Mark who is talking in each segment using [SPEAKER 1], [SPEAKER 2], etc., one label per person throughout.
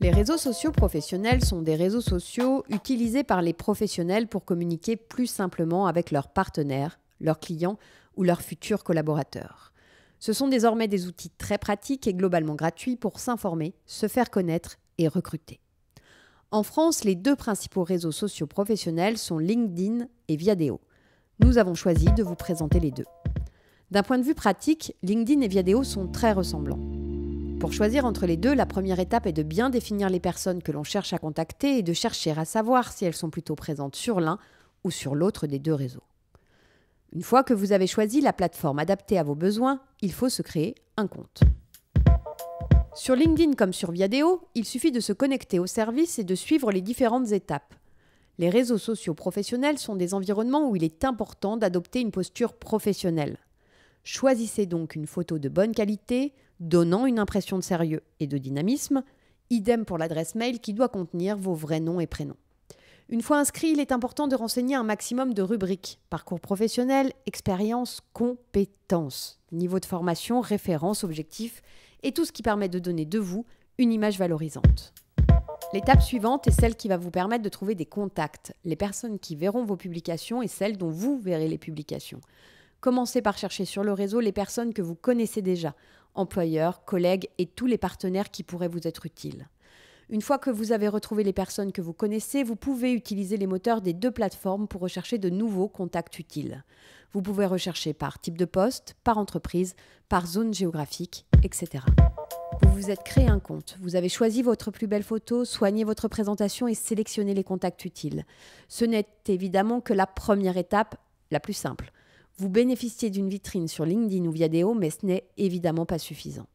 [SPEAKER 1] Les réseaux sociaux professionnels sont des réseaux sociaux utilisés par les professionnels pour communiquer plus simplement avec leurs partenaires, leurs clients ou leurs futurs collaborateurs. Ce sont désormais des outils très pratiques et globalement gratuits pour s'informer, se faire connaître et recruter. En France, les deux principaux réseaux sociaux professionnels sont LinkedIn et Viadeo. Nous avons choisi de vous présenter les deux. D'un point de vue pratique, LinkedIn et Viadeo sont très ressemblants. Pour choisir entre les deux, la première étape est de bien définir les personnes que l'on cherche à contacter et de chercher à savoir si elles sont plutôt présentes sur l'un ou sur l'autre des deux réseaux. Une fois que vous avez choisi la plateforme adaptée à vos besoins, il faut se créer un compte. Sur LinkedIn comme sur Viadeo, il suffit de se connecter au service et de suivre les différentes étapes. Les réseaux sociaux professionnels sont des environnements où il est important d'adopter une posture professionnelle. Choisissez donc une photo de bonne qualité, donnant une impression de sérieux et de dynamisme, idem pour l'adresse mail qui doit contenir vos vrais noms et prénoms. Une fois inscrit, il est important de renseigner un maximum de rubriques parcours professionnel, expérience, compétences, niveau de formation, référence, objectif et tout ce qui permet de donner de vous une image valorisante. L'étape suivante est celle qui va vous permettre de trouver des contacts, les personnes qui verront vos publications et celles dont vous verrez les publications. Commencez par chercher sur le réseau les personnes que vous connaissez déjà, employeurs, collègues et tous les partenaires qui pourraient vous être utiles. Une fois que vous avez retrouvé les personnes que vous connaissez, vous pouvez utiliser les moteurs des deux plateformes pour rechercher de nouveaux contacts utiles. Vous pouvez rechercher par type de poste, par entreprise, par zone géographique, etc. Vous vous êtes créé un compte, vous avez choisi votre plus belle photo, soigné votre présentation et sélectionné les contacts utiles. Ce n'est évidemment que la première étape, la plus simple. Vous bénéficiez d'une vitrine sur LinkedIn ou Viadeo, mais ce n'est évidemment pas suffisant.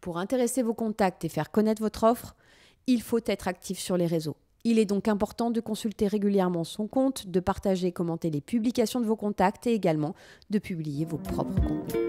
[SPEAKER 1] Pour intéresser vos contacts et faire connaître votre offre, il faut être actif sur les réseaux. Il est donc important de consulter régulièrement son compte, de partager et commenter les publications de vos contacts et également de publier vos propres contenus.